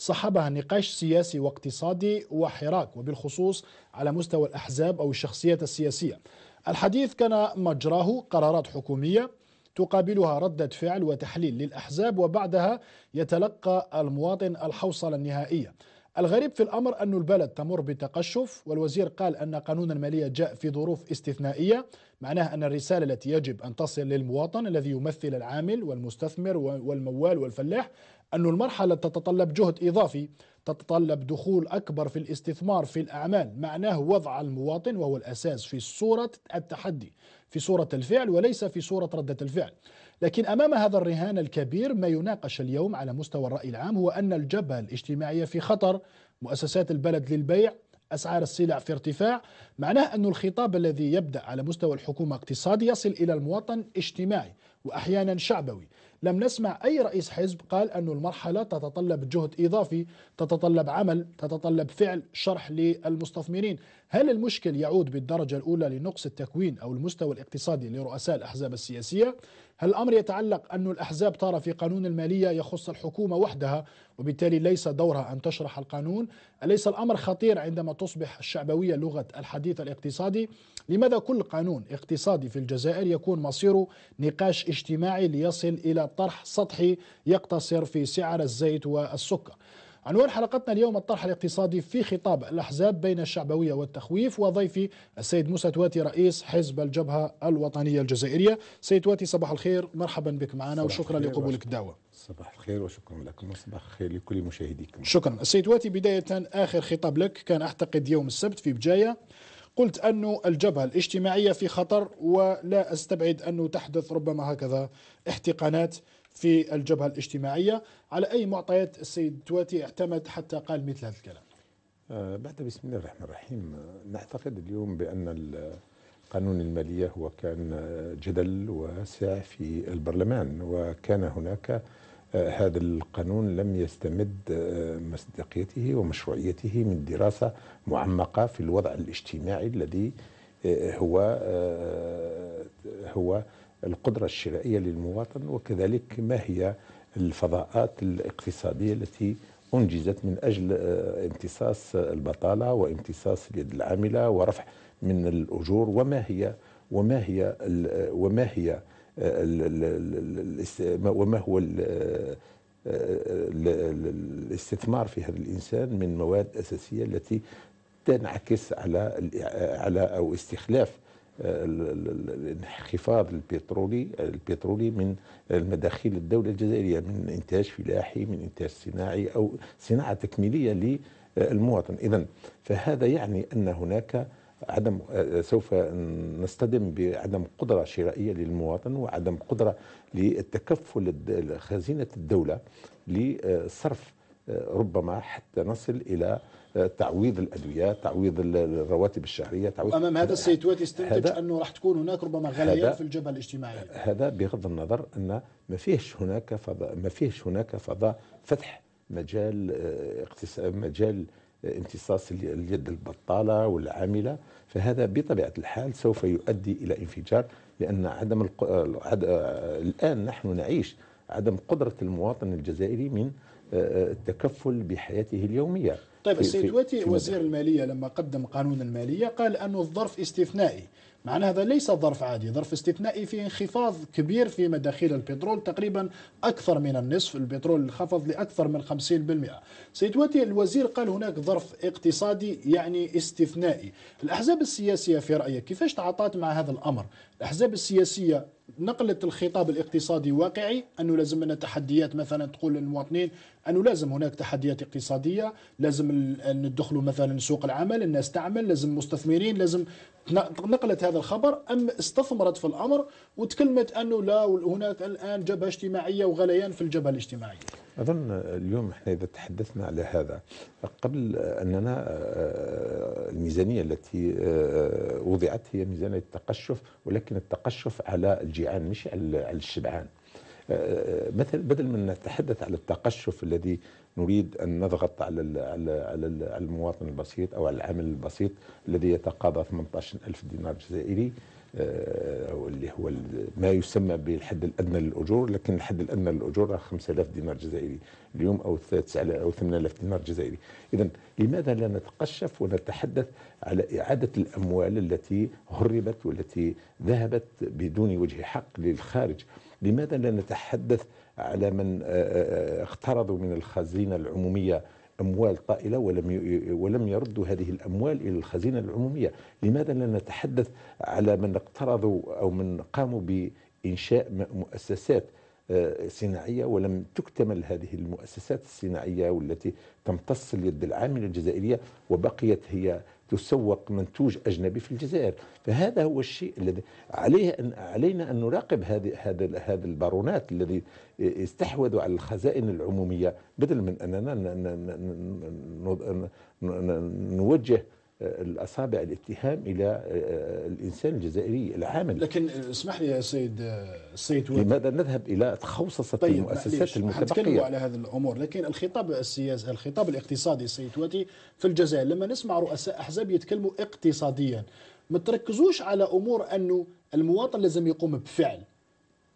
صاحبها نقاش سياسي واقتصادي وحراك وبالخصوص على مستوى الأحزاب أو الشخصيات السياسية الحديث كان مجراه قرارات حكومية تقابلها ردة فعل وتحليل للأحزاب وبعدها يتلقى المواطن الحوصلة النهائية الغريب في الأمر أن البلد تمر بتقشف والوزير قال أن قانون المالية جاء في ظروف استثنائية معناه أن الرسالة التي يجب أن تصل للمواطن الذي يمثل العامل والمستثمر والموال والفلاح أن المرحلة تتطلب جهد إضافي تتطلب دخول أكبر في الاستثمار في الأعمال معناه وضع المواطن وهو الأساس في صورة التحدي في صورة الفعل وليس في صورة ردة الفعل لكن أمام هذا الرهان الكبير ما يناقش اليوم على مستوى الرأي العام هو أن الجبهة الاجتماعية في خطر مؤسسات البلد للبيع أسعار السلع في ارتفاع معناه أن الخطاب الذي يبدأ على مستوى الحكومة اقتصادي يصل إلى المواطن اجتماعي وأحيانا شعبوي لم نسمع أي رئيس حزب قال أن المرحلة تتطلب جهد إضافي تتطلب عمل تتطلب فعل شرح للمستثمرين هل المشكل يعود بالدرجة الأولى لنقص التكوين أو المستوى الاقتصادي لرؤساء الأحزاب السياسية هل الأمر يتعلق أن الأحزاب ترى في قانون المالية يخص الحكومة وحدها وبالتالي ليس دورها أن تشرح القانون أليس الأمر خطير عندما تصبح الشعبوية لغة الحديث الاقتصادي لماذا كل قانون اقتصادي في الجزائر يكون مصيره نقاش اجتماعي ليصل إلى طرح سطحي يقتصر في سعر الزيت والسكر عنوان حلقتنا اليوم الطرح الاقتصادي في خطاب الأحزاب بين الشعبوية والتخويف وضيفي السيد موسى تواتي رئيس حزب الجبهة الوطنية الجزائرية سيد تواتي صباح الخير مرحبا بك معنا وشكرا لقبولك الدعوة صباح الخير وشكرا لكم وصباح الخير لكل مشاهديكم شكرا السيد تواتي بداية آخر خطاب لك كان أعتقد يوم السبت في بجاية قلت أن الجبهة الاجتماعية في خطر ولا أستبعد أنه تحدث ربما هكذا احتقانات في الجبهة الاجتماعية على أي معطيات السيد تواتي اعتمد حتى قال مثل هذا الكلام آه، بعد بسم الله الرحمن الرحيم نعتقد اليوم بأن قانون المالية هو كان جدل واسع في البرلمان وكان هناك آه، هذا القانون لم يستمد آه، مصداقيته ومشروعيته من دراسة معمقة في الوضع الاجتماعي الذي هو هو القدرة الشرائية للمواطن وكذلك ما هي الفضاءات الاقتصادية التي أنجزت من أجل آه، امتصاص البطالة وامتصاص اليد العاملة ورفع من الأجور وما هي وما هي آه، وما هي آه، وما هو الاستثمار في هذا الإنسان من مواد أساسية التي تنعكس على على أو استخلاف الانخفاض البترولي البترولي من المداخيل الدولة الجزائرية من إنتاج فلاحي من إنتاج صناعي أو صناعة تكميلية للمواطن إذا فهذا يعني أن هناك عدم سوف نصطدم بعدم قدرة شرائية للمواطن وعدم قدرة للتكفل خزينة الدولة لصرف ربما حتى نصل إلى تعويض الادويه تعويض الرواتب الشهريه تعويض امام هذا السيتوات يستنتج استنتج انه راح تكون هناك ربما غليان في الجبهه الاجتماعيه هذا بغض النظر ان ما فيهش هناك فضاء ما فيهش هناك فضاء فتح مجال آه، مجال آه، امتصاص اليد البطاله والعامله فهذا بطبيعه الحال سوف يؤدي الى انفجار لان عدم آه، الان نحن نعيش عدم قدره المواطن الجزائري من التكفل بحياته اليوميه طيب السيد واتي وزير المالية لما قدم قانون المالية قال أنه الظرف استثنائي معنى هذا ليس ظرف عادي ظرف استثنائي فيه انخفاض كبير في مداخيل البترول تقريبا أكثر من النصف البترول انخفض لأكثر من 50% سيد واتي الوزير قال هناك ظرف اقتصادي يعني استثنائي الأحزاب السياسية في رأيك كيفاش تعاطات مع هذا الأمر الأحزاب السياسية نقلت الخطاب الاقتصادي واقعي انه لازم لنا تحديات مثلا تقول للمواطنين انه لازم هناك تحديات اقتصاديه لازم ندخلوا مثلا سوق العمل الناس تعمل لازم مستثمرين لازم نقلت هذا الخبر أم استثمرت في الأمر وتكلمت أنه لا هناك الآن جبهة اجتماعية وغليان في الجبهة الاجتماعية أظن اليوم إحنا إذا تحدثنا على هذا قبل أننا آه، آه، الميزانية التي آه، وضعت هي ميزانية التقشف ولكن التقشف على الجيعان مش على الشبعان مثلا بدل من نتحدث على التقشف الذي نريد ان نضغط على على المواطن البسيط او على العامل البسيط الذي يتقاضى 18000 دينار جزائري آه، واللي هو ما يسمى بالحد الادنى للاجور لكن الحد الادنى للاجور 5000 دينار جزائري اليوم او 9000 او 8000 دينار جزائري اذا لماذا لا نتقشف ونتحدث على اعاده الاموال التي هربت والتي ذهبت بدون وجه حق للخارج لماذا لا نتحدث على من اقترضوا آه، آه، آه، من الخزينة العمومية أموال طائلة ولم ولم يردوا هذه الأموال إلى الخزينة العمومية لماذا لا نتحدث على من اقترضوا أو من قاموا بإنشاء مؤسسات صناعيه ولم تكتمل هذه المؤسسات الصناعيه والتي تمتص اليد العامله الجزائريه وبقيت هي تسوق منتوج اجنبي في الجزائر، فهذا هو الشيء الذي عليه ان علينا ان نراقب هذه هذا البارونات الذي استحوذوا على الخزائن العموميه بدل من اننا نوجه الأصابع الاتهام إلى آه، آه، الإنسان الجزائري العامل لكن اسمح لي يا سيد آه، السيد لماذا نذهب إلى تخصصة طيب المؤسسات المتبقية على هذه الأمور لكن الخطاب السياسي الخطاب الاقتصادي السيد واتي في الجزائر لما نسمع رؤساء أحزاب يتكلموا اقتصاديا ما تركزوش على أمور أنه المواطن لازم يقوم بفعل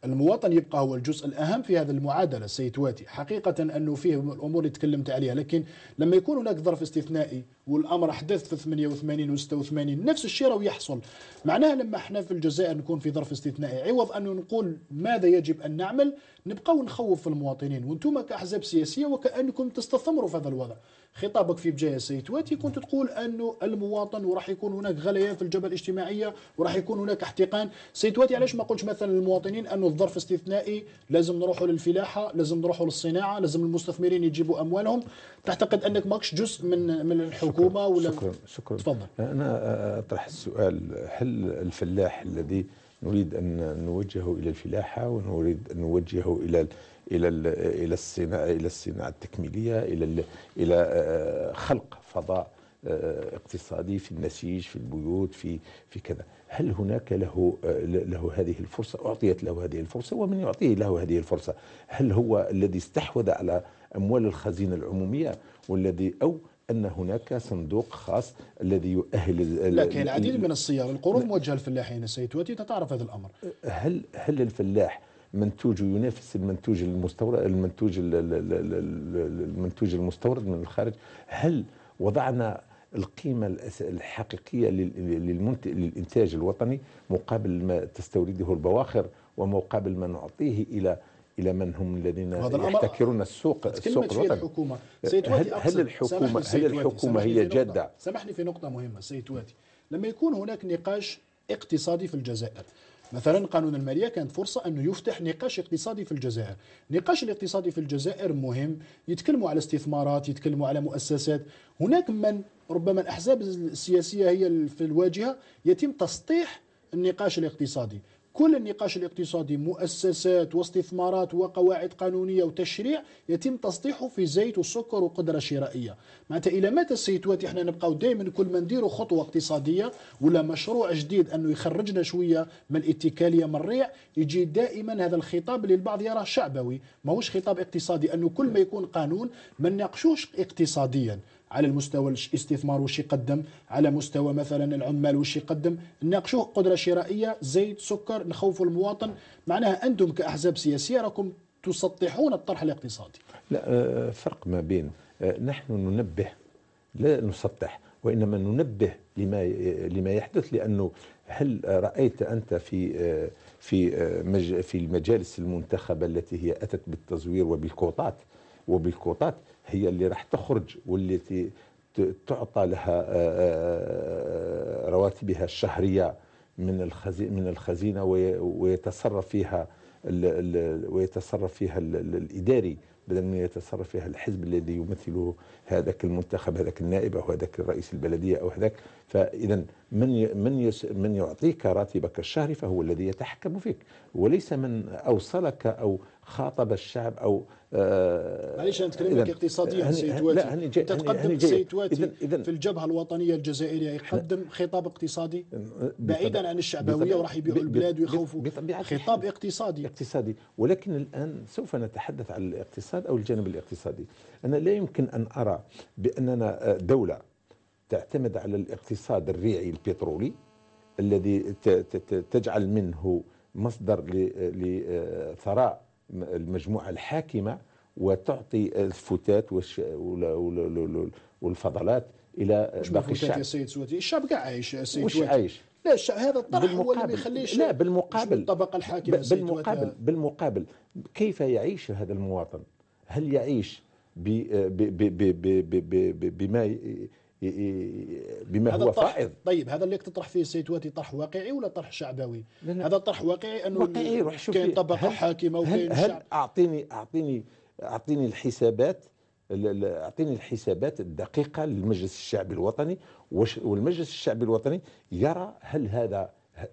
المواطن يبقى هو الجزء الأهم في هذه المعادلة السيد واتي حقيقة أنه فيه الأمور اللي تكلمت عليها لكن لما يكون هناك ظرف استثنائي والامر حدث في 88 و 86 نفس الشيء راه يحصل معناه لما احنا في الجزائر نكون في ظرف استثنائي عوض ان نقول ماذا يجب ان نعمل نبقاو نخوف المواطنين وانتم كاحزاب سياسيه وكانكم تستثمروا في هذا الوضع خطابك في بجايه سيد واتي كنت تقول انه المواطن وراح يكون هناك غليان في الجبهه الاجتماعيه وراح يكون هناك احتقان سيد واتي علاش ما قلتش مثلا للمواطنين انه الظرف استثنائي لازم نروحوا للفلاحه لازم نروحوا للصناعه لازم المستثمرين يجيبوا اموالهم تعتقد انك ماكش جزء من من الحكم الحكومه ولا شكرا شكرا تفضل انا اطرح السؤال هل الفلاح الذي نريد ان نوجهه الى الفلاحه ونريد ان نوجهه الى الى الى الصناعه الى الصناعه التكميليه الى الى آه، خلق فضاء آه، اقتصادي في النسيج في البيوت في في كذا هل هناك له آه، له هذه الفرصه اعطيت له هذه الفرصه ومن يعطيه له هذه الفرصه هل هو الذي استحوذ على اموال الخزينه العموميه والذي او ان هناك صندوق خاص الذي يؤهل لكن العديد من الصيغ القروض موجهه للفلاحين السيد توتي تعرف هذا الامر هل هل الفلاح منتوجه ينافس المنتوج المستورد المنتوج المنتوج المستورد من الخارج هل وضعنا القيمة الحقيقية للإنتاج الوطني مقابل ما تستورده البواخر ومقابل ما نعطيه إلى الى من هم الذين يحتكرون السوق السوق الوطني الحكومه هل, هل الحكومه هل الحكومه هي جاده سامحني في نقطه مهمه سيد واتي لما يكون هناك نقاش اقتصادي في الجزائر مثلا قانون الماليه كانت فرصه انه يفتح نقاش اقتصادي في الجزائر، النقاش الاقتصادي في الجزائر مهم، يتكلموا على استثمارات، يتكلموا على مؤسسات، هناك من ربما الاحزاب السياسيه هي في الواجهه يتم تسطيح النقاش الاقتصادي، كل النقاش الاقتصادي مؤسسات واستثمارات وقواعد قانونية وتشريع يتم تسطيحه في زيت وسكر وقدرة شرائية معناتها إلى متى السيتوات إحنا نبقاو دائما كل ما نديروا خطوة اقتصادية ولا مشروع جديد أنه يخرجنا شوية من الاتكالية من الريع يجي دائما هذا الخطاب اللي البعض يراه شعبوي ماهوش خطاب اقتصادي أنه كل ما يكون قانون ما نناقشوش اقتصاديا على المستوى الاستثمار وش يقدم على مستوى مثلا العمال وش يقدم نناقشوه قدره شرائيه زيت سكر نخوفوا المواطن معناها انتم كاحزاب سياسيه راكم تسطحون الطرح الاقتصادي لا آه، فرق ما بين آه، نحن ننبه لا نسطح وانما ننبه لما آه، لما يحدث لانه هل رايت انت في في في المجالس المنتخبه التي هي اتت بالتزوير وبالكوطات وبالكوطات هي اللي راح تخرج والتي تعطى لها آه، آه، آه، رواتبها الشهريه من من الخزينه ويتصرف فيها ويتصرف فيها الاداري بدل من يتصرف فيها الحزب الذي يمثله هذاك المنتخب هذاك النائب او هذاك الرئيس البلديه او هذاك فاذا من من من يعطيك راتبك الشهري فهو الذي يتحكم فيك وليس من اوصلك او خاطب الشعب او آه، معليش انا نتكلم لك اقتصاديا سيد هني لا هني جاي تتقدم سيد في الجبهه الوطنيه الجزائريه يقدم خطاب اقتصادي بعيدا عن الشعبويه وراح يبيعوا البلاد ويخوفوا خطاب اقتصادي اقتصادي ولكن الان سوف نتحدث عن الاقتصاد او الجانب الاقتصادي انا لا يمكن ان ارى باننا آه، دوله تعتمد على الاقتصاد الريعي البترولي الذي تجعل منه مصدر لثراء آه، المجموعة الحاكمة وتعطي الفتات والفضلات الى باقي الشعب يا سيد سواتي الشعب كاع عايش يا سيد وش واتي. عايش لا الشعب هذا الطرح هو اللي ما يخليش لا بالمقابل الطبقه الحاكمه بالمقابل سيد بالمقابل كيف يعيش هذا المواطن هل يعيش بما بما هذا هو فائض طيب هذا اللي تطرح فيه السيد واتي طرح واقعي ولا طرح شعبوي؟ هذا طرح واقعي انه واقعي روح شوف كاين طبقه حاكمه وكاين شعب هل اعطيني اعطيني اعطيني الحسابات اعطيني الحسابات الدقيقه للمجلس الشعبي الوطني والمجلس الشعبي الوطني يرى هل هذا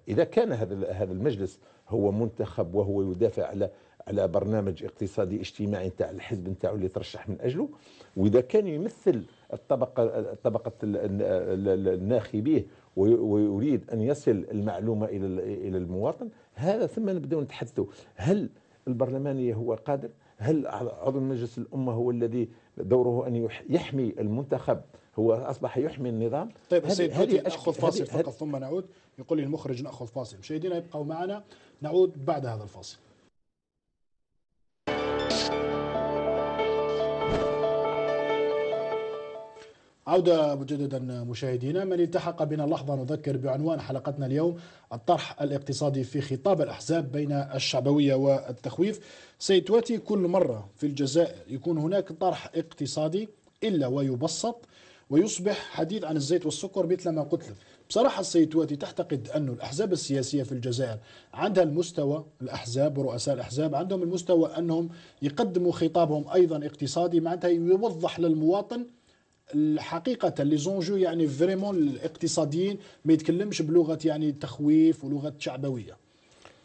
اذا كان هذا هذا المجلس هو منتخب وهو يدافع على على برنامج اقتصادي اجتماعي نتاع الحزب نتاعو اللي ترشح من اجله واذا كان يمثل الطبقة الطبقة الناخبيه ويريد أن يصل المعلومة إلى إلى المواطن هذا ثم نبدأ نتحدث هل البرلماني هو قادر هل عضو مجلس الأمة هو الذي دوره أن يحمي المنتخب هو أصبح يحمي النظام طيب السيد هذه نأخذ فاصل فقط ثم نعود يقول لي المخرج نأخذ فاصل مشاهدينا يبقوا معنا نعود بعد هذا الفاصل عودة مجددا مشاهدينا من التحق بنا لحظة نذكر بعنوان حلقتنا اليوم الطرح الاقتصادي في خطاب الأحزاب بين الشعبوية والتخويف سيتواتي كل مرة في الجزائر يكون هناك طرح اقتصادي إلا ويبسط ويصبح حديث عن الزيت والسكر مثل ما قلت لك بصراحة السيتواتي تعتقد أن الأحزاب السياسية في الجزائر عندها المستوى الأحزاب ورؤساء الأحزاب عندهم المستوى أنهم يقدموا خطابهم أيضا اقتصادي معناتها يوضح للمواطن الحقيقه لي زونجو يعني فريمون الاقتصاديين ما يتكلمش بلغه يعني تخويف ولغه شعبويه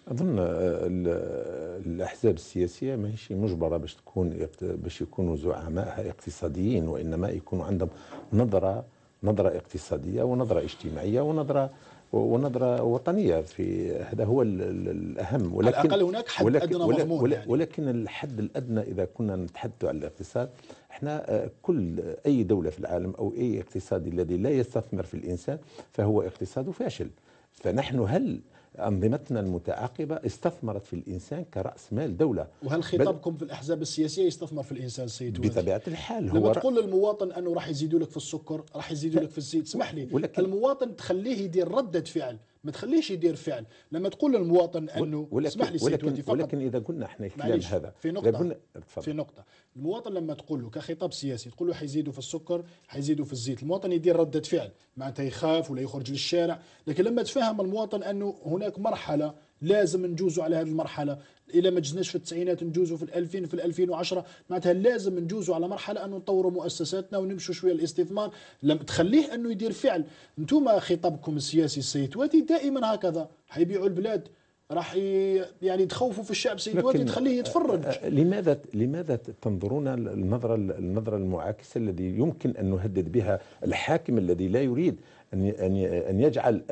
اظن آه، الاحزاب السياسيه ماهيش مجبره باش تكون باش يكونوا زعمائها اقتصاديين وانما يكونوا عندهم نظره نظره اقتصاديه ونظره اجتماعيه ونظره ونظره وطنيه في هذا هو الاهم ولكن على الاقل هناك حد ولكن ادنى ولكن مضمون يعني. ولكن الحد الادنى اذا كنا نتحدث عن الاقتصاد احنا آه، كل آه، اي دوله في العالم او اي اقتصادي الذي لا يستثمر في الانسان فهو اقتصاد فاشل فنحن هل أنظمتنا المتعاقبة استثمرت في الإنسان كرأس مال دولة وهل خطابكم في الأحزاب السياسية يستثمر في الإنسان سيد بطبيعة الحال هو لما تقول للمواطن أنه راح يزيدوا لك في السكر راح يزيدوا لك في الزيت اسمح لي المواطن تخليه يدير ردة فعل ما تخليش يدير فعل لما تقول للمواطن انه اسمح لي ولكن, فقط ولكن اذا قلنا احنا الكلام هذا في نقطه قلنا في نقطه المواطن لما تقول له كخطاب سياسي تقول له حيزيدوا في السكر حيزيدوا في الزيت المواطن يدير رده فعل معناتها يخاف ولا يخرج للشارع لكن لما تفهم المواطن انه هناك مرحله لازم نجوزوا على هذه المرحله الى ما جزناش في التسعينات نجوزوا في الألفين 2000 في الألفين 2010 معناتها لازم نجوزوا على مرحله انه نطوروا مؤسساتنا ونمشوا شويه الاستثمار لم تخليه انه يدير فعل انتم خطابكم السياسي السيد دائما هكذا حيبيعوا البلاد راح يعني تخوفوا في الشعب سيد تخليه يتفرج آه، آه، لماذا لماذا تنظرون النظره النظره المعاكسه الذي يمكن ان نهدد بها الحاكم الذي لا يريد أن أن يجعل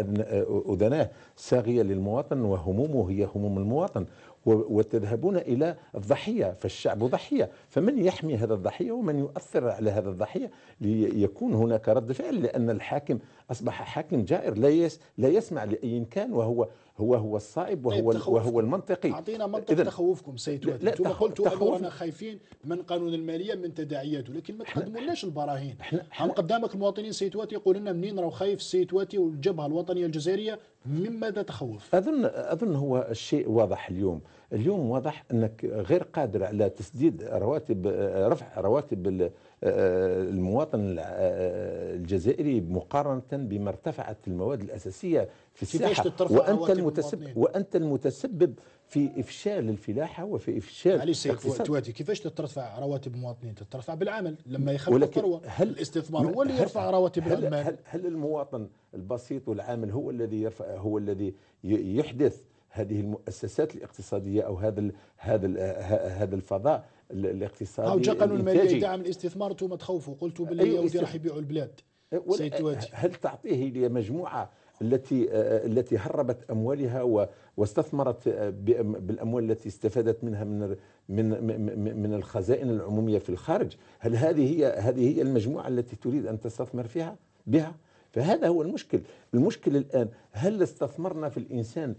أذناه صاغية للمواطن وهمومه هي هموم المواطن وتذهبون إلى الضحية فالشعب ضحية فمن يحمي هذا الضحية ومن يؤثر على هذا الضحية ليكون هناك رد فعل لأن الحاكم أصبح حاكم جائر لا لا يسمع لأي كان وهو هو هو الصائب وهو طيب وهو المنطقي اعطينا منطق إذن تخوفكم سيد لا, لا قلتوا تخوف رانا خايفين من قانون الماليه من تداعياته لكن ما تقدمولناش البراهين عم قدامك المواطنين سيد واتي يقول لنا منين راهو خايف سيد واتي والجبهه الوطنيه الجزائريه من ماذا تخوف؟ اظن اظن هو الشيء واضح اليوم اليوم واضح انك غير قادر على تسديد رواتب رفع رواتب آه، المواطن آه، آه، الجزائري مقارنه بما ارتفعت المواد الاساسيه في سلاحه وانت المتسبب وانت المتسبب في افشال الفلاحه وفي افشال معليش كيفاش تترفع رواتب المواطنين؟ تترفع بالعمل لما يخلق الثروة هل الاستثمار هو اللي يرفع رواتب هل العمال هل, هل المواطن البسيط والعامل هو الذي يرفع هو الذي يحدث هذه المؤسسات الاقتصاديه او هذا هذا هذا الفضاء الاقتصادي أو قانون المالية يدعم الاستثمار انتم تخوفوا قلتوا باللي اليهود راح يبيعوا البلاد أه، هل تعطيه لمجموعة التي أه، أه، التي هربت اموالها واستثمرت بالاموال التي استفادت منها من من من الخزائن العموميه في الخارج، هل هذه هي هذه هي المجموعه التي تريد ان تستثمر فيها بها؟ فهذا هو المشكل، المشكل الان هل استثمرنا في الانسان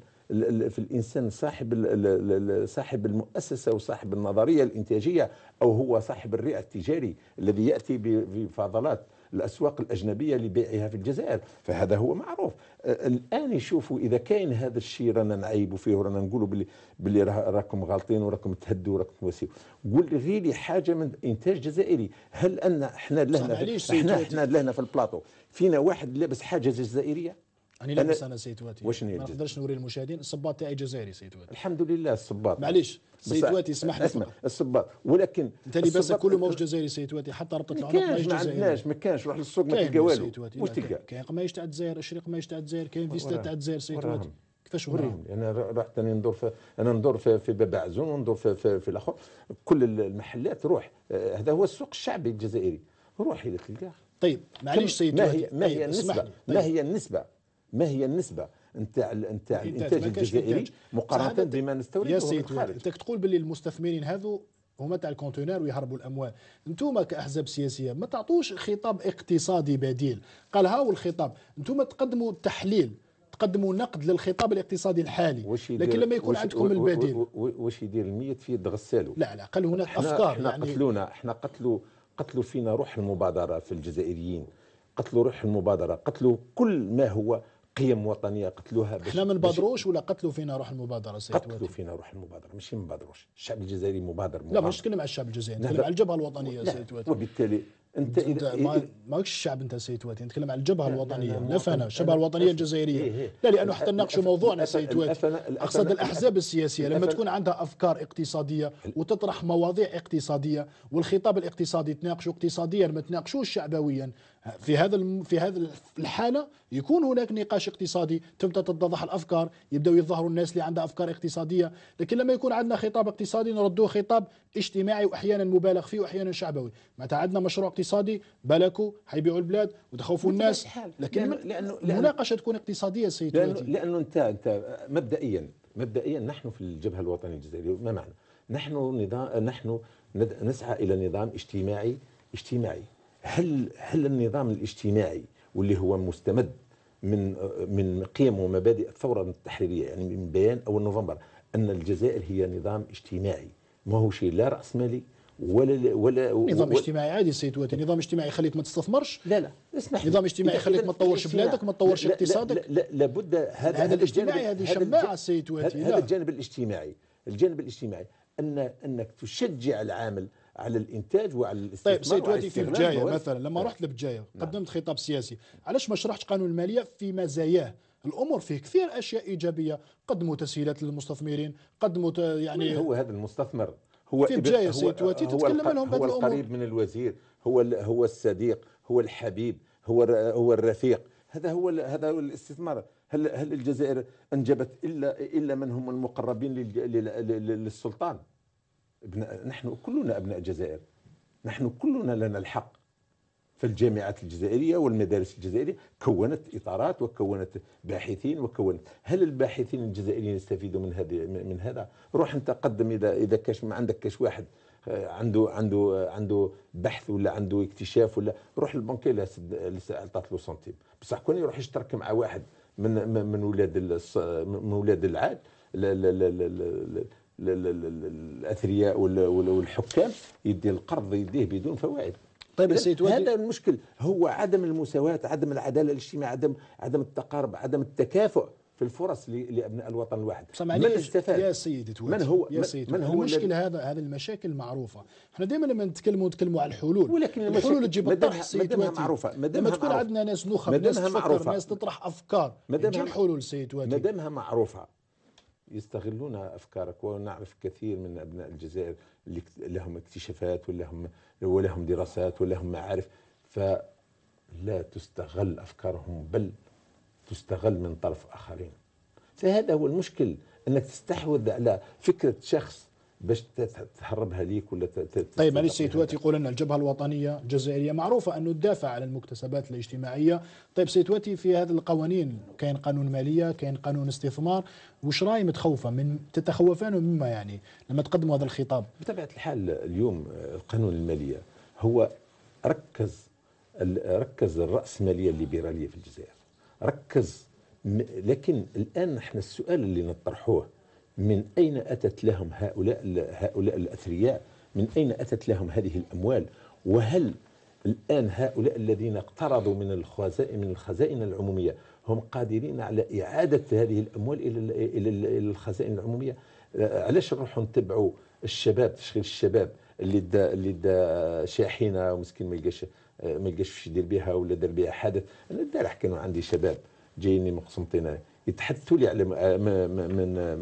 في الانسان صاحب صاحب المؤسسه وصاحب النظريه الانتاجيه او هو صاحب الرئه التجاري الذي ياتي بفضلات الاسواق الاجنبيه لبيعها في الجزائر فهذا هو معروف الان يشوفوا اذا كاين هذا الشيء رانا نعيبوا فيه ورانا نقولوا باللي باللي راكم غالطين وراكم تهدوا وراكم تواسيو قول لي غير حاجه من انتاج جزائري هل ان احنا لهنا احنا احنا لهنا في البلاطو فينا واحد لابس حاجه جزائريه انا لابس انا سيد واتي واش ما نقدرش نوري المشاهدين الصباط تاعي جزائري سيد واتي الحمد لله الصباط معليش سيد واتي اسمح لي اسمع الصباط ولكن انت لباسك كله ماهوش جزائري سيد واتي حتى ربطه العنق ماهيش جزائري ما عندناش ما كانش روح للسوق ما تلقى والو واش تلقى كاين قمايش تاع الجزائر الشريق قمايش تاع الجزائر كاين فيستا تاع الجزائر سيد واتي كيفاش وريهم انا رحت انا ندور في انا ندور في, في باب عزون وندور في, في, في الاخر كل المحلات روح آه، هذا هو السوق الشعبي الجزائري روح اذا تلقاه طيب معليش سيد ما هي ما هي طيب، النسبه ما طيب. هي النسبه ما هي النسبه نتاع نتاع الانتاج الجزائري مقارنه بما نستورده يا سيدي انت تقول باللي المستثمرين هذو هما تاع الكونتينر ويهربوا الاموال انتوما كاحزاب سياسيه ما تعطوش خطاب اقتصادي بديل قال هاو الخطاب انتوما تقدموا تحليل تقدموا نقد للخطاب الاقتصادي الحالي لكن لما يكون عندكم البديل واش يدير الميت في غساله لا على الاقل هناك احنا افكار احنا يعني قتلونا احنا قتلوا قتلوا فينا روح المبادره في الجزائريين قتلوا روح المبادره قتلوا كل ما هو قيم وطنيه قتلوها باش احنا ما نبادروش ولا قتلوا فينا روح المبادره سيد قتلوا ودي. فينا روح المبادره ماشي من نبادروش الشعب الجزائري مبادر, مبادر. لا مش نتكلم على الشعب الجزائري نتكلم على الجبهه الوطنيه سيد واتي وبالتالي انت, انت ماكش الشعب انت سيد واتي نتكلم على الجبهه الوطنيه نفنا الشبهه الوطنيه الجزائريه إيه، إيه. لا لانه حتى نناقشوا موضوعنا سيد واتي اقصد الاحزاب السياسيه لما تكون عندها افكار اقتصاديه وتطرح مواضيع اقتصاديه والخطاب الاقتصادي تناقشوا اقتصاديا ما تناقشوش شعبويا في هذا في هذا الحاله يكون هناك نقاش اقتصادي تبدا تتضح الافكار يبداو يظهروا الناس اللي عندها افكار اقتصاديه لكن لما يكون عندنا خطاب اقتصادي نردوه خطاب اجتماعي واحيانا مبالغ فيه واحيانا شعبوي معناتها عندنا مشروع اقتصادي بلكوا حيبيعوا البلاد وتخوفوا الناس لكن لانه لانه المناقشه تكون اقتصاديه سيدي لانه, لأنه انت انت مبدئيا مبدئيا نحن في الجبهه الوطنيه الجزائريه ما معنى نحن نظام نحن نسعى الى نظام اجتماعي اجتماعي حل حل النظام الاجتماعي واللي هو مستمد من من قيم ومبادئ الثوره التحريريه يعني من بيان اول نوفمبر ان الجزائر هي نظام اجتماعي ما هو شيء لا راس مالي ولا ولا نظام و... اجتماعي عادي سيد واتي نظام اجتماعي يخليك ما تستثمرش لا لا اسمح لي نظام اجتماعي يخليك ما تطورش بلادك ما تطورش اقتصادك لا لا, لا, لا هذا هذا الاجتماعي هذه شماعه سيد واتي هذا الجانب الاجتماعي الجانب الاجتماعي ان انك تشجع العامل على الانتاج وعلى طيب، الاستثمار طيب سيد وادي في بجايه مثلا لما رحت لبجايه نعم. قدمت خطاب سياسي علاش ما شرحت قانون الماليه في مزاياه الامور فيه كثير اشياء ايجابيه قدموا تسهيلات للمستثمرين قدموا يعني هو هذا المستثمر هو في بجايه سيد تواتي تتكلم لهم هو القريب من الوزير هو هو الصديق هو الحبيب هو هو الرفيق هذا هو هذا هو الاستثمار هل هل الجزائر انجبت الا الا من هم المقربين للسلطان أبناء نحن كلنا أبناء الجزائر نحن كلنا لنا الحق فالجامعات الجزائرية والمدارس الجزائرية كونت إطارات وكونت باحثين وكونت هل الباحثين الجزائريين يستفيدوا من هذه من هذا روح أنت قدم إذا إذا كاش ما عندك كاش واحد آه، عنده عنده آه، عنده بحث ولا عنده اكتشاف ولا روح البنكير لسه عطات له سنتيم بصح كون يروح يشترك مع واحد من من ولاد من ولاد العاد الاثرياء والحكام يدي القرض يديه بدون فوائد طيب يا سيد هذا المشكل هو عدم المساواه عدم العداله الاجتماعيه عدم عدم التقارب عدم التكافؤ في الفرص لابناء الوطن الواحد من استفاد يا سيدي من هو يا سيدي من, هو المشكل هذا هذه المشاكل معروفه احنا دائما لما نتكلموا نتكلموا على الحلول ولكن الحلول تجيب الطرح سيد تواتي معروفه مادامها تكون عندنا ناس نخب ناس تفكر ناس تطرح افكار تجيب حلول سيد تواتي مادامها معروفه يستغلون افكارك ونعرف كثير من ابناء الجزائر اللي لهم اكتشافات ولهم ولهم دراسات ولهم معارف فلا تستغل افكارهم بل تستغل من طرف اخرين فهذا هو المشكل انك تستحوذ على فكره شخص باش تهرب هذيك ولا طيب معليش سيد تواتي يقول ان الجبهه الوطنيه الجزائريه معروفه انه تدافع على المكتسبات الاجتماعيه طيب سيد تواتي في هذه القوانين كاين قانون ماليه كاين قانون استثمار واش راي متخوفه من تتخوفان مما يعني لما تقدموا هذا الخطاب بطبيعه الحال اليوم آه، القانون الماليه هو ركز ركز الراسماليه الليبراليه في الجزائر ركز لكن الان احنا السؤال اللي نطرحوه من أين أتت لهم هؤلاء هؤلاء الأثرياء من أين أتت لهم هذه الأموال وهل الآن هؤلاء الذين اقترضوا من الخزائن من الخزائن العمومية هم قادرين على إعادة هذه الأموال إلى إلى الخزائن العمومية آه، علاش نروحوا نتبعوا الشباب تشغيل الشباب اللي دا اللي دا شاحنه مسكين ما يلقاش آه، ما يلقاش يدير بها ولا دار بها حادث انا البارح كانوا عندي شباب جايين من قسنطينه يتحدثوا لي على آه، من آه،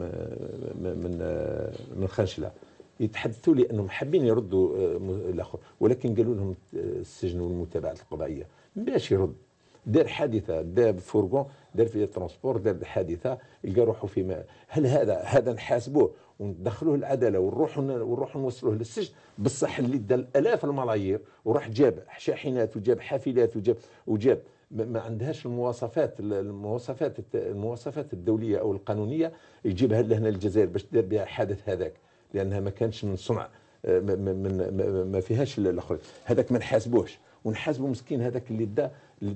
من آه، من خنشله يتحدثوا لي انهم حابين يردوا الاخر ولكن قالوا لهم السجن والمتابعه القضائيه باش يرد دار حادثه دار فورغون دار في الترونسبور دار حادثه يلقى روحه في ما هل هذا هذا نحاسبوه وندخلوه العداله ونروحوا ونروحوا نوصلوه للسجن بصح اللي دار الالاف الملايير وراح جاب شاحنات وجاب حافلات وجاب وجاب ما عندهاش المواصفات المواصفات المواصفات الدوليه او القانونيه يجيبها لهنا الجزائر باش تدير بها الحدث هذاك لانها ما كانش من صنع ما فيهاش الاخرى هذاك ما نحاسبوهش ونحاسبوا مسكين هذاك اللي دا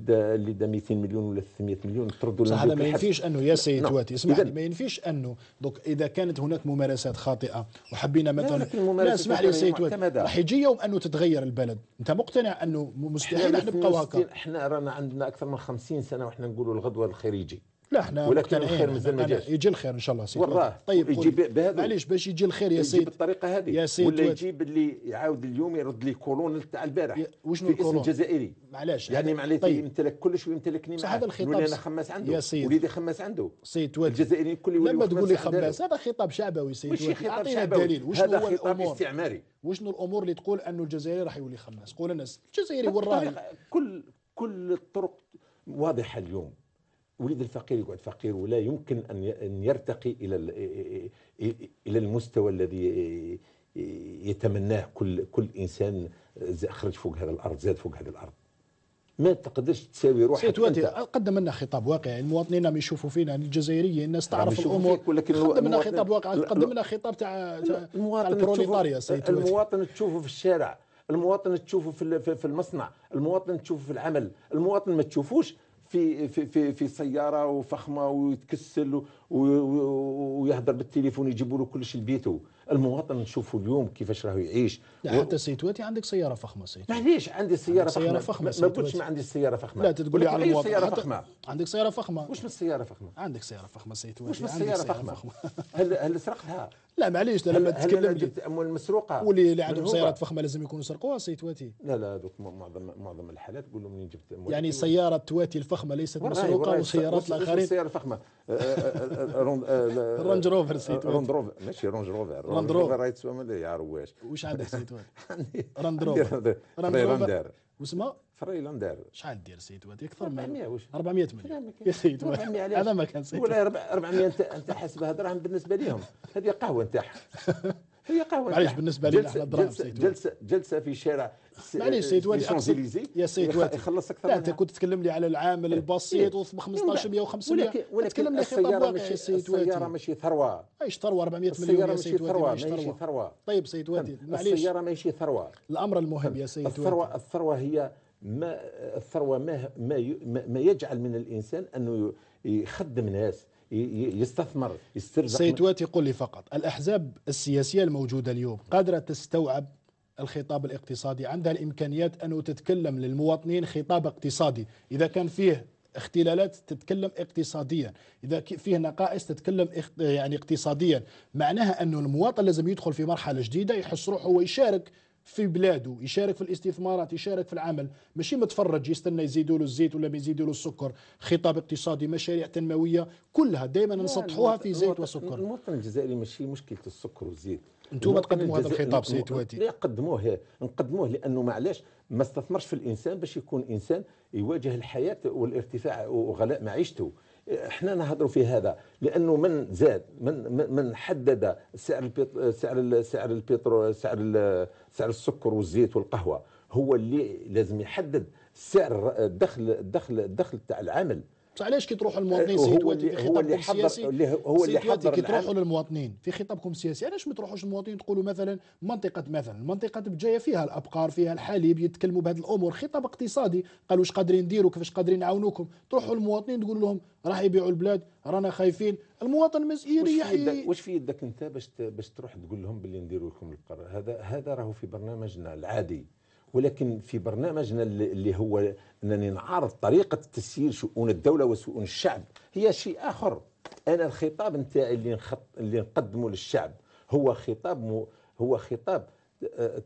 اللي دا 200 مليون ولا 300 مليون تردوا صح هذا ما ينفيش انه يا سيد نعم. تواتي اسمح لي ما ينفيش انه دوك اذا كانت هناك ممارسات خاطئه وحبينا مثلا لا اسمح لي سيد تواتي راح يجي يوم انه تتغير البلد انت مقتنع انه مستحيل نبقى هكا احنا رانا عندنا اكثر من 50 سنه واحنا نقولوا الغدوه الخارجي لا احنا ولكن الخير مازال ما جاش يجي الخير ان شاء الله سيدي وراه طيب يجي بهذا معليش باش يجي الخير يا سيدي بالطريقه هذه يا سيد ولا يجيب اللي يعاود اليوم يرد لي كولون تاع البارح وشنو في اسم الجزائري معلاش يعني معليش طيب. يمتلك كلش ويمتلكني معاه هذا الخطاب ولا انا خماس عنده يا سيد وليدي خماس عنده سيد توالي الجزائريين الكل لما تقول لي خماس هذا خطاب شعبوي سيد ماشي خطاب شعبوي هذا خطاب استعماري وشنو الامور اللي تقول انه الجزائري راح يولي خماس قول الناس الجزائري وراه كل كل الطرق واضحه اليوم وليد الفقير يقعد فقير ولا يمكن أن يرتقي إلى إلى المستوى الذي يتمناه كل كل إنسان خرج فوق هذا الأرض زاد فوق هذه الأرض ما تقدرش تساوي روحك سيد وانت قدم لنا خطاب واقعي المواطنين ما يشوفوا فينا الجزائريين الناس تعرف الامور قدم لنا خطاب واقعي قدم لنا خطاب تاع المواطن البروليتاريا سيد المواطن تشوفه في الشارع المواطن تشوفه في المصنع المواطن تشوفه في العمل المواطن ما تشوفوش في في في, في سياره وفخمه ويتكسل ويهضر بالتليفون يجيبوا له كلش لبيته المواطن نشوفه اليوم كيفاش راه يعيش حتى و... سيتواتي عندك سياره فخمه سيتواتي معليش عندي سياره فخمه سياره فخمه ما قلتش ما عندي سياره فخمه لا تقول لي على المواطن سياره فخمه عندك سياره فخمه واش من سياره فخمه عندك سياره فخمه سيتواتي واش من سياره فخمه هل هل سرقتها لا معليش لما تتكلم اموال المسروقه واللي اللي عندهم سيارات فخمه لازم يكونوا سرقوها سي تواتي لا لا هذوك معظم معظم الحالات تقول لهم منين جبت اموال يعني سياره تواتي الفخمه ليست مسروقه وسيارات الاخرين سياره فخمه آه، آه، آه، رونج روفر سي تواتي رونج روفر ماشي رونج روفر رونج روفر راهي تسوى يا رواش واش عندك سي تواتي رونج روفر رونج روفر واسمها فري دار شحال دير سيد وادي اكثر من 400 واش 400 مليون يا سيد وادي هذا ما كان سيد ولا 400 انت انت حسبها دراهم بالنسبه لهم هذه قهوه نتاعها هي قهوه معليش بالنسبه لي احنا دراهم جلسه جلسه, جلسة في شارع معليش سيد وادي يا سيد وادي خلص اكثر لا انت كنت تتكلم لي على العامل إيه. البسيط و 1500 و500 ولكن ولكن السياره ماشي سيد وادي السياره ماشي ثروه ايش ثروه 400 مليون يا سيد وادي ماشي ثروه ثروه طيب سيد وادي معليش السياره ماشي ثروه الامر المهم يا سيد وادي الثروه الثروه هي ما الثروه ما ما, ما يجعل من الانسان انه يخدم ناس يستثمر يسترزق سيد واتي قل لي فقط الاحزاب السياسيه الموجوده اليوم قادره تستوعب الخطاب الاقتصادي عندها الامكانيات انه تتكلم للمواطنين خطاب اقتصادي اذا كان فيه اختلالات تتكلم اقتصاديا اذا فيه نقائص تتكلم يعني اقتصاديا معناها انه المواطن لازم يدخل في مرحله جديده يحس روحه ويشارك في بلاده يشارك في الاستثمارات يشارك في العمل ماشي متفرج يستنى يزيدوا له الزيت ولا ما يزيدوا له السكر خطاب اقتصادي مشاريع تنمويه كلها دائما نسطحوها في زيت وسكر المواطن الجزائري ماشي مشكله السكر والزيت انتم تقدموا هذا الخطاب سي تواتي لا قدموه نقدموه لانه معلاش ما استثمرش في الانسان باش يكون انسان يواجه الحياه والارتفاع وغلاء معيشته احنا نهضروا في هذا لانه من زاد من من حدد سعر سعر سعر البترول سعر سعر السكر والزيت والقهوه هو اللي لازم يحدد سعر الدخل الدخل الدخل تاع العامل بصح علاش كي تروحوا للمواطنين سي هو في خطابكم السياسي هو اللي حضر كي تروحوا للمواطنين في خطابكم السياسي علاش ما تروحوش للمواطنين تقولوا مثلا منطقه مثلا منطقه بجايه فيها الابقار فيها الحليب يتكلموا بهذه الامور خطاب اقتصادي قالوا واش قادرين نديروا كيفاش قادرين نعاونوكم تروحوا للمواطنين تقول لهم راح يبيعوا البلاد رانا خايفين المواطن مسؤول يحيي واش في يدك انت باش باش تروح تقول لهم باللي نديروا لكم القرار هذا هذا راهو في برنامجنا العادي ولكن في برنامجنا اللي هو انني نعرض طريقه تسيير شؤون الدوله وشؤون الشعب هي شيء اخر انا الخطاب نتاعي اللي نخط اللي نقدمه للشعب هو خطاب م... هو خطاب آه،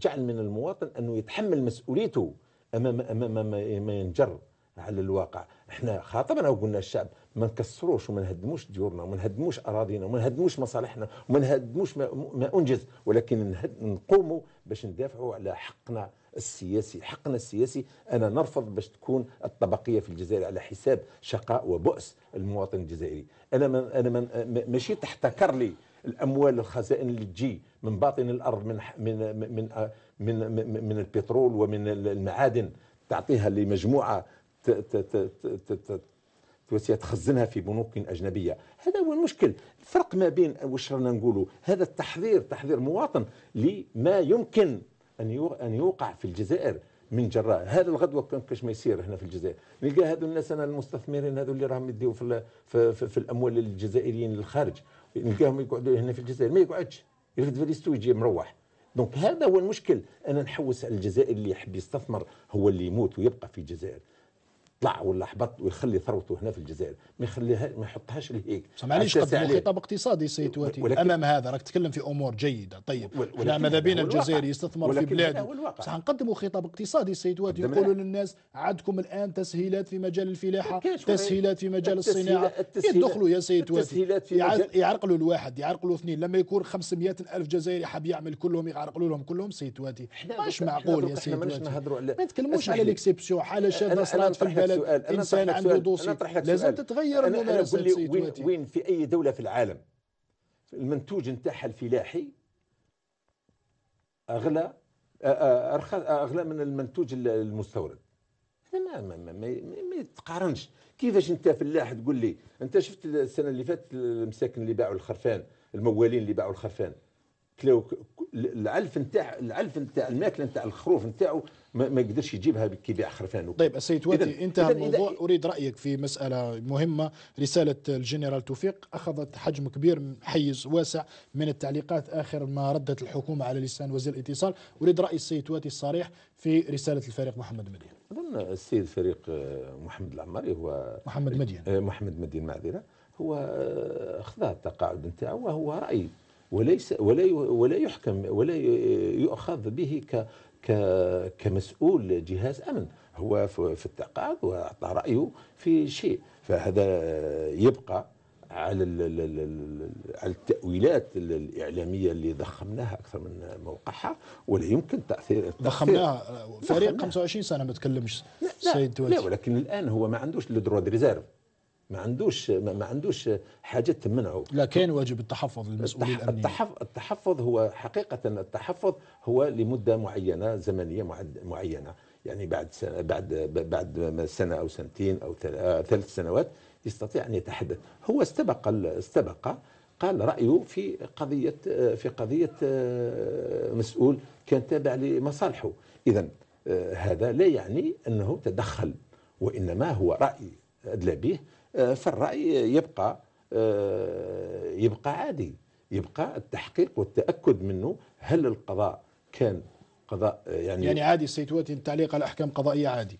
جعل من المواطن انه يتحمل مسؤوليته امام امام ما ينجر على الواقع احنا خاطبنا وقلنا الشعب ما نكسروش وما نهدموش ديورنا وما نهدموش اراضينا وما نهدموش مصالحنا وما نهدموش ما, انجز ولكن نقوموا باش ندافعوا على حقنا السياسي حقنا السياسي انا نرفض باش تكون الطبقيه في الجزائر على حساب شقاء وبؤس المواطن الجزائري انا من انا من ماشي تحتكر لي الاموال الخزائن اللي تجي من باطن الارض من من من من, من, من البترول ومن المعادن تعطيها لمجموعه تخزنها في بنوك اجنبيه هذا هو المشكل الفرق ما بين واش رانا نقولوا هذا التحذير تحذير مواطن لما يمكن ان ان يوقع في الجزائر من جراء هذا الغدوه كان كاش ما يصير هنا في الجزائر نلقى هذو الناس انا المستثمرين هذو اللي راهم يديو في, في, في, في الاموال الجزائريين للخارج نلقاهم يقعدوا هنا في الجزائر ما يقعدش يرد فاليستو يجي مروح دونك هذا هو المشكل انا نحوس على الجزائر اللي يحب يستثمر هو اللي يموت ويبقى في الجزائر يطلع ولا حبط ويخلي ثروته هنا في الجزائر ما يخليها ما يحطهاش لهيك معليش قدموا خطاب اقتصادي سيد تواتي امام هذا راك تتكلم في امور جيده طيب لا ماذا بينا الجزائر يستثمر في بلاده صح نقدموا خطاب اقتصادي سيد تواتي يقولوا للناس عندكم الان تسهيلات في مجال الفلاحه تسهيلات في مجال الصناعه يدخلوا يا سيد تواتي يعرقلوا الواحد يعرقلوا اثنين لما يكون 500 الف جزائري حاب يعمل كلهم يعرقلوا لهم كلهم سيد تواتي مش معقول يا سيد تواتي ما نتكلموش على ليكسيبسيون حاله شابه صارت في البلد سؤال أنا انسان عنده دوسي لازم تتغير الممارسه وين, وين في اي دوله في العالم المنتوج نتاعها الفلاحي اغلى ارخص اغلى من المنتوج المستورد ما ما ما, ما, ما يتقارنش كيفاش انت فلاح تقول لي انت شفت السنه اللي فاتت المساكن اللي باعوا الخرفان الموالين اللي باعوا الخرفان كلاو العلف نتاع العلف نتاع الماكله نتاع الخروف نتاعو ما يقدرش يجيبها كي يبيع خرفان طيب السيد وادي انتهى الموضوع اريد رايك في مساله مهمه رساله الجنرال توفيق اخذت حجم كبير حيز واسع من التعليقات اخر ما ردت الحكومه على لسان وزير الاتصال اريد راي السيد وادي الصريح في رساله الفريق محمد مدين اظن السيد فريق آه، محمد العماري هو محمد مدين آه، محمد مدين معذره هو آه، خذا التقاعد نتاعو وهو راي وليس ولا ولا يحكم ولا يؤخذ به ك كمسؤول جهاز امن هو في التقاعد واعطى رايه في شيء فهذا يبقى على على التاويلات الاعلاميه اللي ضخمناها اكثر من موقعها ولا يمكن تاثير ضخمناها فريق 25 سنه ما تكلمش السيد لا, لا ولكن الان هو ما عندوش لو دروا ريزيرف ما عندوش ما عندوش حاجه تمنعه لكن واجب التحفظ للمسؤولين الامنيين التحف التحفظ هو حقيقه التحفظ هو لمده معينه زمنيه معينه يعني بعد سنة بعد بعد سنه او سنتين او آه، ثلاث سنوات يستطيع ان يتحدث هو استبق استبق قال رايه في قضيه آه، في قضيه آه، مسؤول كان تابع لمصالحه اذا هذا لا يعني انه تدخل وانما هو راي ادلى به آه، فالرأي يبقى آه، يبقى عادي يبقى التحقيق والتأكد منه هل القضاء كان قضاء آه، يعني يعني عادي السيتواتي التعليق على أحكام قضائية عادي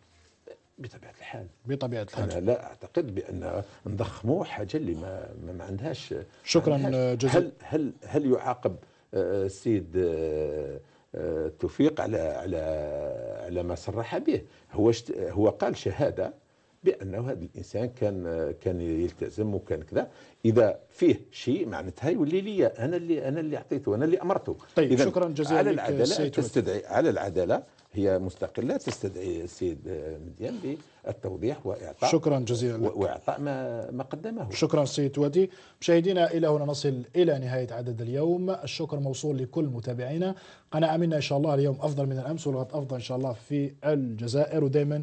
بطبيعه الحال بطبيعه الحال انا لا اعتقد بان نضخموا حاجه اللي ما ما عندهاش شكرا جزيلا هل هل هل يعاقب السيد توفيق على على على ما صرح به هو هو قال شهاده بانه هذا الانسان كان كان يلتزم وكان كذا اذا فيه شيء معناتها يولي لي انا اللي انا اللي اعطيته انا اللي امرته طيب إذن شكرا جزيلا على العداله تستدعي على العداله هي مستقله تستدعي السيد آه، مديان بالتوضيح واعطاء شكرا جزيلا واعطاء ما ما قدمه شكرا سيد تودي مشاهدينا الى هنا نصل الى نهايه عدد اليوم الشكر موصول لكل متابعينا قناه امنا ان شاء الله اليوم افضل من الامس والغد افضل ان شاء الله في الجزائر ودائما